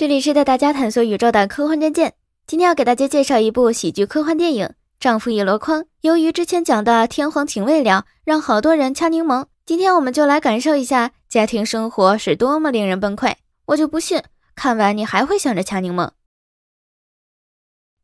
这里是带大家探索宇宙的科幻战舰。今天要给大家介绍一部喜剧科幻电影《丈夫一箩筐》。由于之前讲的天皇情未了，让好多人掐柠檬。今天我们就来感受一下家庭生活是多么令人崩溃。我就不信看完你还会想着掐柠檬。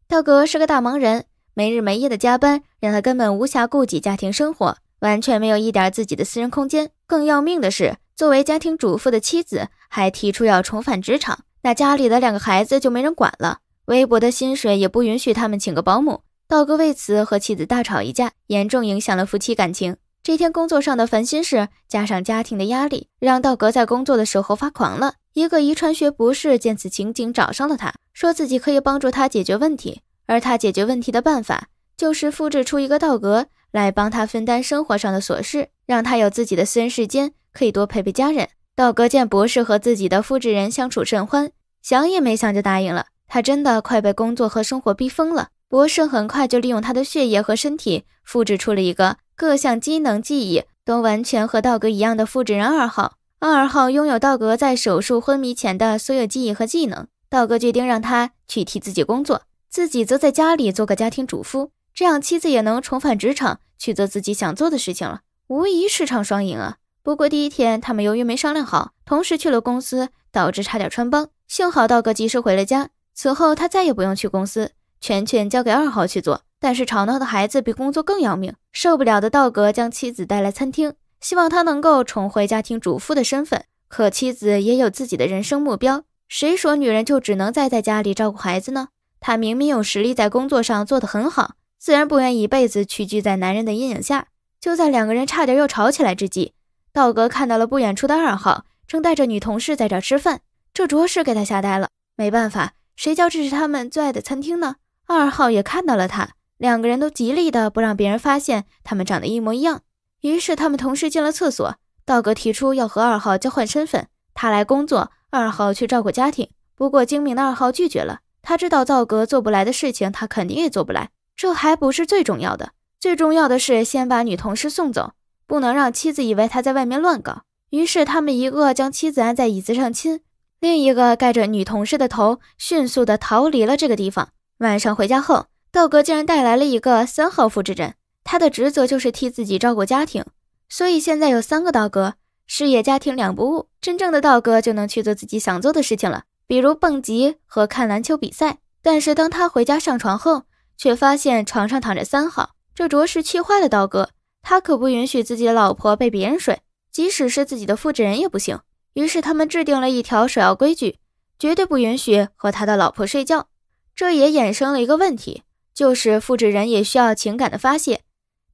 道格是个大忙人，没日没夜的加班，让他根本无暇顾及家庭生活，完全没有一点自己的私人空间。更要命的是，作为家庭主妇的妻子，还提出要重返职场。那家里的两个孩子就没人管了，微薄的薪水也不允许他们请个保姆。道格为此和妻子大吵一架，严重影响了夫妻感情。这天工作上的烦心事加上家庭的压力，让道格在工作的时候发狂了。一个遗传学博士见此情景，找上了他，说自己可以帮助他解决问题。而他解决问题的办法就是复制出一个道格来帮他分担生活上的琐事，让他有自己的私人时间，可以多陪陪家人。道格见博士和自己的复制人相处甚欢，想也没想就答应了。他真的快被工作和生活逼疯了。博士很快就利用他的血液和身体，复制出了一个各项机能、记忆都完全和道格一样的复制人二号。二号拥有道格在手术昏迷前的所有记忆和技能。道格决定让他去替自己工作，自己则在家里做个家庭主妇，这样妻子也能重返职场去做自己想做的事情了，无疑是场双赢啊。不过第一天，他们由于没商量好，同时去了公司，导致差点穿帮。幸好道格及时回了家。此后，他再也不用去公司，全权交给二号去做。但是吵闹的孩子比工作更要命，受不了的道格将妻子带来餐厅，希望他能够重回家庭主妇的身份。可妻子也有自己的人生目标，谁说女人就只能再在家里照顾孩子呢？她明明有实力在工作上做得很好，自然不愿一辈子屈居在男人的阴影下。就在两个人差点又吵起来之际。道格看到了不远处的二号，正带着女同事在这吃饭，这着实给他吓呆了。没办法，谁叫这是他们最爱的餐厅呢？二号也看到了他，两个人都极力的不让别人发现他们长得一模一样。于是他们同时进了厕所。道格提出要和二号交换身份，他来工作，二号去照顾家庭。不过精明的二号拒绝了，他知道道格做不来的事情，他肯定也做不来。这还不是最重要的，最重要的是先把女同事送走。不能让妻子以为他在外面乱搞，于是他们一个将妻子按在椅子上亲，另一个盖着女同事的头，迅速的逃离了这个地方。晚上回家后，道格竟然带来了一个三号复制人，他的职责就是替自己照顾家庭，所以现在有三个道格，事业家庭两不误，真正的道格就能去做自己想做的事情了，比如蹦极和看篮球比赛。但是当他回家上床后，却发现床上躺着三号，这着实气坏了道格。他可不允许自己的老婆被别人睡，即使是自己的复制人也不行。于是他们制定了一条首要规矩，绝对不允许和他的老婆睡觉。这也衍生了一个问题，就是复制人也需要情感的发泄。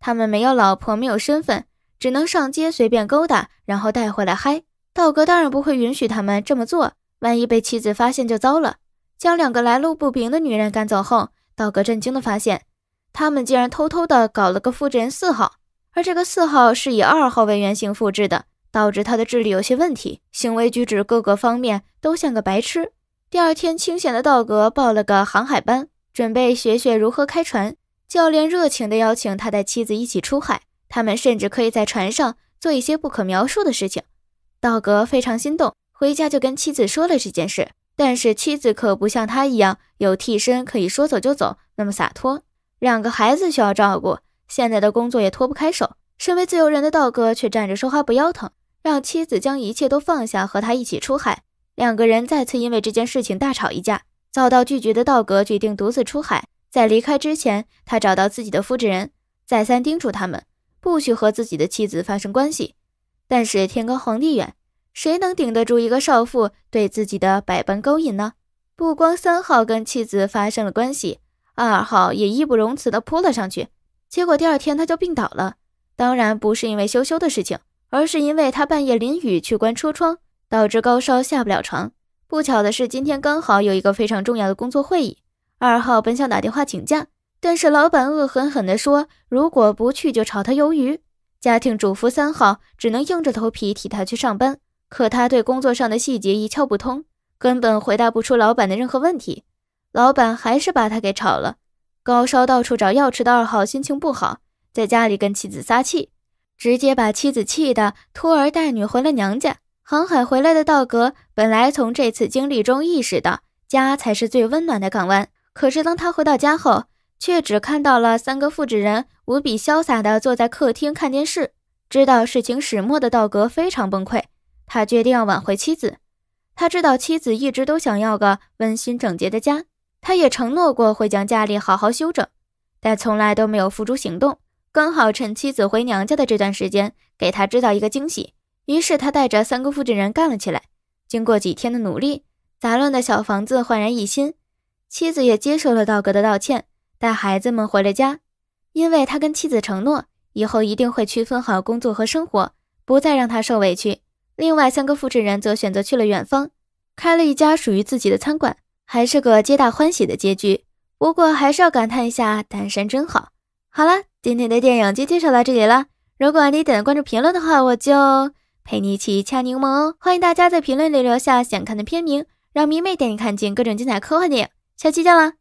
他们没有老婆，没有身份，只能上街随便勾搭，然后带回来嗨。道格当然不会允许他们这么做，万一被妻子发现就糟了。将两个来路不明的女人赶走后，道格震惊的发现，他们竟然偷偷的搞了个复制人四号。而这个四号是以二号为原型复制的，导致他的智力有些问题，行为举止各个方面都像个白痴。第二天，清闲的道格报了个航海班，准备学学如何开船。教练热情地邀请他带妻子一起出海，他们甚至可以在船上做一些不可描述的事情。道格非常心动，回家就跟妻子说了这件事。但是妻子可不像他一样有替身，可以说走就走那么洒脱，两个孩子需要照顾。现在的工作也脱不开手，身为自由人的道格却站着说话不腰疼，让妻子将一切都放下，和他一起出海。两个人再次因为这件事情大吵一架，遭到拒绝的道格决定独自出海。在离开之前，他找到自己的复制人，再三叮嘱他们不许和自己的妻子发生关系。但是天高皇帝远，谁能顶得住一个少妇对自己的百般勾引呢？不光三号跟妻子发生了关系，二号也义不容辞地扑了上去。结果第二天他就病倒了，当然不是因为羞羞的事情，而是因为他半夜淋雨去关车窗，导致高烧下不了床。不巧的是，今天刚好有一个非常重要的工作会议。二号本想打电话请假，但是老板恶狠狠地说：“如果不去就炒他鱿鱼。”家庭主妇三号只能硬着头皮替他去上班，可他对工作上的细节一窍不通，根本回答不出老板的任何问题。老板还是把他给炒了。高烧，到处找药吃的二号心情不好，在家里跟妻子撒气，直接把妻子气得拖儿带女回了娘家。航海回来的道格本来从这次经历中意识到家才是最温暖的港湾，可是当他回到家后，却只看到了三个复制人无比潇洒的坐在客厅看电视。知道事情始末的道格非常崩溃，他决定要挽回妻子。他知道妻子一直都想要个温馨整洁的家。他也承诺过会将家里好好修整，但从来都没有付诸行动。刚好趁妻子回娘家的这段时间，给他制造一个惊喜。于是他带着三个复制人干了起来。经过几天的努力，杂乱的小房子焕然一新。妻子也接受了道格的道歉，带孩子们回了家。因为他跟妻子承诺，以后一定会区分好工作和生活，不再让他受委屈。另外三个复制人则选择去了远方，开了一家属于自己的餐馆。还是个皆大欢喜的结局，不过还是要感叹一下单身真好。好了，今天的电影就介绍到这里了。如果你点关注、评论的话，我就陪你一起掐柠檬哦。欢迎大家在评论里留下想看的片名，让迷妹带你看尽各种精彩科幻电影。下期见啦！